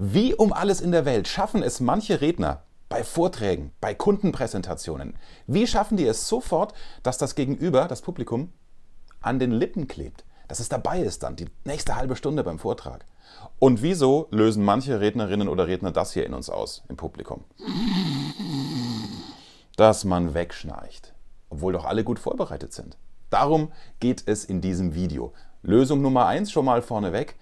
Wie um alles in der Welt schaffen es manche Redner bei Vorträgen, bei Kundenpräsentationen? Wie schaffen die es sofort, dass das Gegenüber, das Publikum, an den Lippen klebt? Dass es dabei ist dann, die nächste halbe Stunde beim Vortrag. Und wieso lösen manche Rednerinnen oder Redner das hier in uns aus, im Publikum? Dass man wegschnarcht, obwohl doch alle gut vorbereitet sind. Darum geht es in diesem Video. Lösung Nummer eins schon mal vorneweg.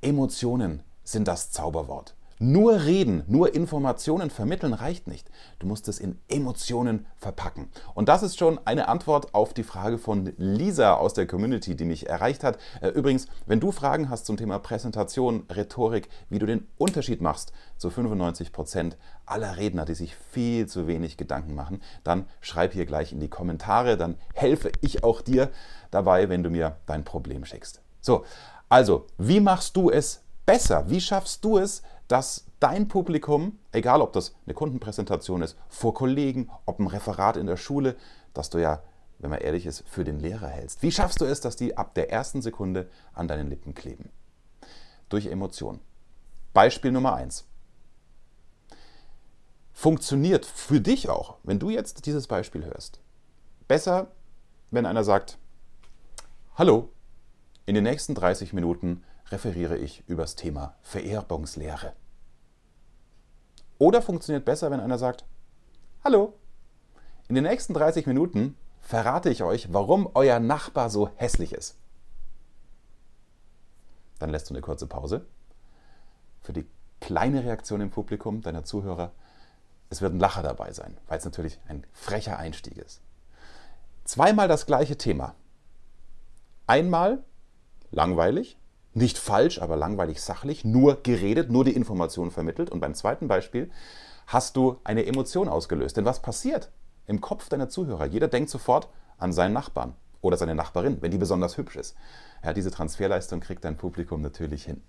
Emotionen sind das Zauberwort. Nur reden, nur Informationen vermitteln reicht nicht. Du musst es in Emotionen verpacken. Und das ist schon eine Antwort auf die Frage von Lisa aus der Community, die mich erreicht hat. Äh, übrigens, wenn du Fragen hast zum Thema Präsentation, Rhetorik, wie du den Unterschied machst zu 95% Prozent aller Redner, die sich viel zu wenig Gedanken machen, dann schreib hier gleich in die Kommentare, dann helfe ich auch dir dabei, wenn du mir dein Problem schickst. So, also, wie machst du es besser? Wie schaffst du es, dass dein Publikum, egal ob das eine Kundenpräsentation ist, vor Kollegen, ob ein Referat in der Schule, dass du ja, wenn man ehrlich ist, für den Lehrer hältst. Wie schaffst du es, dass die ab der ersten Sekunde an deinen Lippen kleben? Durch Emotionen. Beispiel Nummer eins Funktioniert für dich auch, wenn du jetzt dieses Beispiel hörst. Besser, wenn einer sagt, hallo, in den nächsten 30 Minuten referiere ich übers Thema Vererbungslehre. Oder funktioniert besser, wenn einer sagt, Hallo, in den nächsten 30 Minuten verrate ich euch, warum euer Nachbar so hässlich ist. Dann lässt du eine kurze Pause. Für die kleine Reaktion im Publikum deiner Zuhörer, es wird ein Lacher dabei sein, weil es natürlich ein frecher Einstieg ist. Zweimal das gleiche Thema. Einmal langweilig nicht falsch, aber langweilig sachlich, nur geredet, nur die Information vermittelt. Und beim zweiten Beispiel hast du eine Emotion ausgelöst. Denn was passiert im Kopf deiner Zuhörer? Jeder denkt sofort an seinen Nachbarn oder seine Nachbarin, wenn die besonders hübsch ist. Ja, diese Transferleistung kriegt dein Publikum natürlich hin.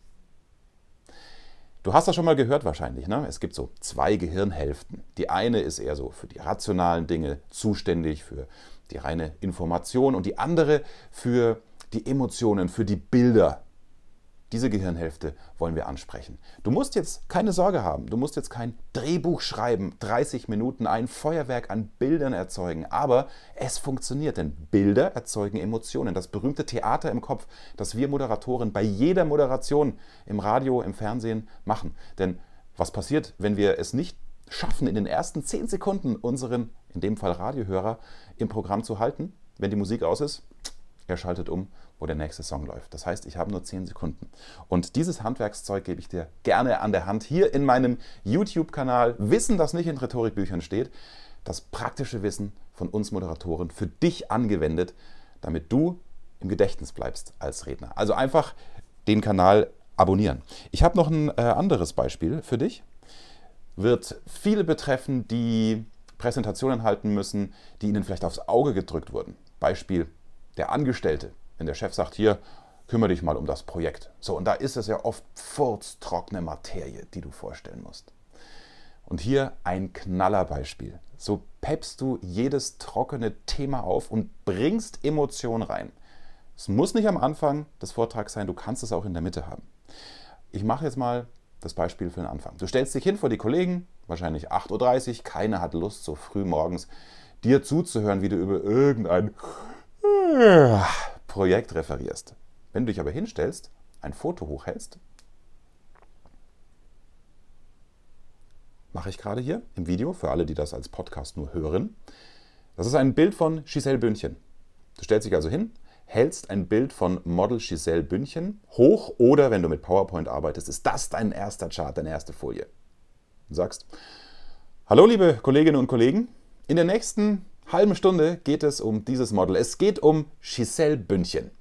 Du hast das schon mal gehört wahrscheinlich. Ne? Es gibt so zwei Gehirnhälften. Die eine ist eher so für die rationalen Dinge zuständig, für die reine Information und die andere für die Emotionen, für die Bilder, diese Gehirnhälfte wollen wir ansprechen. Du musst jetzt keine Sorge haben, du musst jetzt kein Drehbuch schreiben, 30 Minuten, ein Feuerwerk an Bildern erzeugen, aber es funktioniert, denn Bilder erzeugen Emotionen. Das berühmte Theater im Kopf, das wir Moderatoren bei jeder Moderation im Radio, im Fernsehen machen. Denn was passiert, wenn wir es nicht schaffen, in den ersten 10 Sekunden unseren, in dem Fall Radiohörer, im Programm zu halten, wenn die Musik aus ist? er schaltet um, wo der nächste Song läuft. Das heißt, ich habe nur 10 Sekunden. Und dieses Handwerkszeug gebe ich dir gerne an der Hand hier in meinem YouTube-Kanal. Wissen, das nicht in Rhetorikbüchern steht, das praktische Wissen von uns Moderatoren für dich angewendet, damit du im Gedächtnis bleibst als Redner. Also einfach den Kanal abonnieren. Ich habe noch ein äh, anderes Beispiel für dich. Wird viele betreffen, die Präsentationen halten müssen, die ihnen vielleicht aufs Auge gedrückt wurden. Beispiel der Angestellte, wenn der Chef sagt, hier, kümmere dich mal um das Projekt. So, und da ist es ja oft furztrockene Materie, die du vorstellen musst. Und hier ein Knallerbeispiel. So peppst du jedes trockene Thema auf und bringst Emotionen rein. Es muss nicht am Anfang des Vortrags sein, du kannst es auch in der Mitte haben. Ich mache jetzt mal das Beispiel für den Anfang. Du stellst dich hin vor die Kollegen, wahrscheinlich 8.30 Uhr, keiner hat Lust, so früh morgens dir zuzuhören, wie du über irgendein Projekt referierst. Wenn du dich aber hinstellst, ein Foto hochhältst, mache ich gerade hier im Video für alle, die das als Podcast nur hören. Das ist ein Bild von Giselle Bündchen. Du stellst dich also hin, hältst ein Bild von Model Giselle Bündchen hoch oder wenn du mit PowerPoint arbeitest, ist das dein erster Chart, deine erste Folie. Du sagst, hallo liebe Kolleginnen und Kollegen, in der nächsten halben Stunde geht es um dieses Model. Es geht um Giselle Bündchen.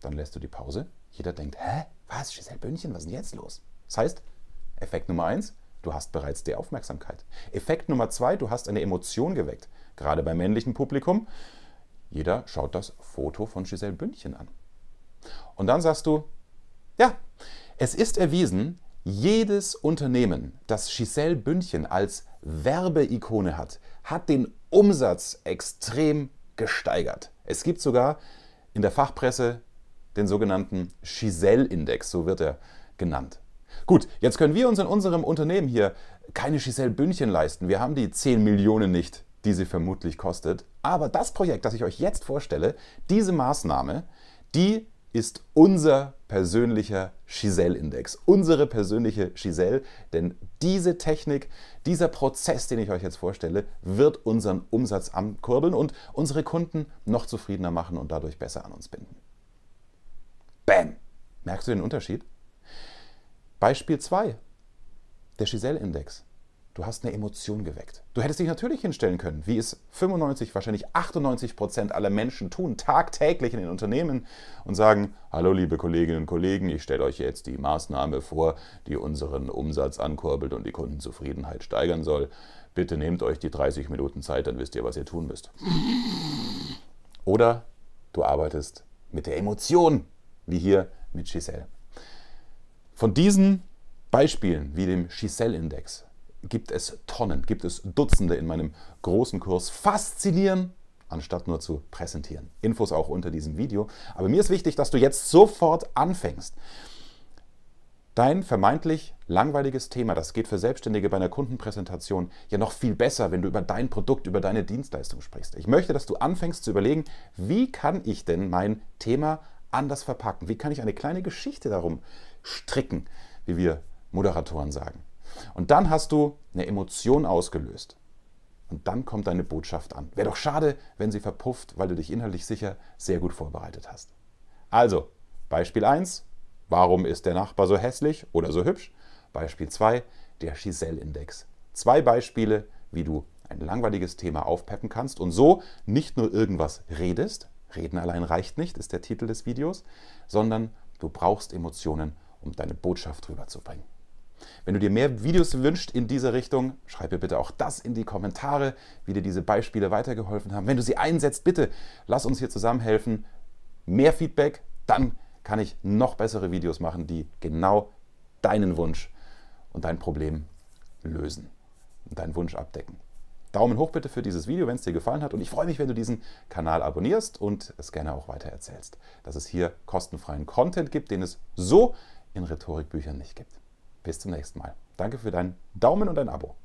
Dann lässt du die Pause. Jeder denkt, hä? Was? Giselle Bündchen? Was ist denn jetzt los? Das heißt, Effekt Nummer 1, du hast bereits die Aufmerksamkeit. Effekt Nummer 2, du hast eine Emotion geweckt. Gerade beim männlichen Publikum. Jeder schaut das Foto von Giselle Bündchen an. Und dann sagst du, ja, es ist erwiesen, jedes Unternehmen, das Giselle Bündchen als Werbeikone hat, hat den Umsatz extrem gesteigert. Es gibt sogar in der Fachpresse den sogenannten Giselle-Index, so wird er genannt. Gut, jetzt können wir uns in unserem Unternehmen hier keine Giselle Bündchen leisten. Wir haben die 10 Millionen nicht, die sie vermutlich kostet. Aber das Projekt, das ich euch jetzt vorstelle, diese Maßnahme, die ist unser persönlicher Giselle-Index, unsere persönliche Giselle, denn diese Technik, dieser Prozess, den ich euch jetzt vorstelle, wird unseren Umsatz ankurbeln und unsere Kunden noch zufriedener machen und dadurch besser an uns binden. Bam! Merkst du den Unterschied? Beispiel 2, der Giselle-Index. Du hast eine Emotion geweckt. Du hättest dich natürlich hinstellen können, wie es 95, wahrscheinlich 98 Prozent aller Menschen tun, tagtäglich in den Unternehmen und sagen, hallo liebe Kolleginnen und Kollegen, ich stelle euch jetzt die Maßnahme vor, die unseren Umsatz ankurbelt und die Kundenzufriedenheit steigern soll. Bitte nehmt euch die 30 Minuten Zeit, dann wisst ihr, was ihr tun müsst. Oder du arbeitest mit der Emotion, wie hier mit Giselle. Von diesen Beispielen wie dem Giselle-Index gibt es Tonnen, gibt es Dutzende in meinem großen Kurs Faszinieren anstatt nur zu präsentieren. Infos auch unter diesem Video. Aber mir ist wichtig, dass du jetzt sofort anfängst. Dein vermeintlich langweiliges Thema, das geht für Selbstständige bei einer Kundenpräsentation ja noch viel besser, wenn du über dein Produkt, über deine Dienstleistung sprichst. Ich möchte, dass du anfängst zu überlegen, wie kann ich denn mein Thema anders verpacken? Wie kann ich eine kleine Geschichte darum stricken, wie wir Moderatoren sagen? Und dann hast du eine Emotion ausgelöst. Und dann kommt deine Botschaft an. Wäre doch schade, wenn sie verpufft, weil du dich inhaltlich sicher sehr gut vorbereitet hast. Also, Beispiel 1, warum ist der Nachbar so hässlich oder so hübsch? Beispiel 2, der Giselle-Index. Zwei Beispiele, wie du ein langweiliges Thema aufpeppen kannst und so nicht nur irgendwas redest, Reden allein reicht nicht, ist der Titel des Videos, sondern du brauchst Emotionen, um deine Botschaft rüberzubringen. Wenn du dir mehr Videos wünschst in dieser Richtung, schreib mir bitte auch das in die Kommentare, wie dir diese Beispiele weitergeholfen haben. Wenn du sie einsetzt, bitte lass uns hier zusammen helfen. Mehr Feedback, dann kann ich noch bessere Videos machen, die genau deinen Wunsch und dein Problem lösen und deinen Wunsch abdecken. Daumen hoch bitte für dieses Video, wenn es dir gefallen hat. Und ich freue mich, wenn du diesen Kanal abonnierst und es gerne auch weitererzählst, dass es hier kostenfreien Content gibt, den es so in Rhetorikbüchern nicht gibt. Bis zum nächsten Mal. Danke für deinen Daumen und dein Abo.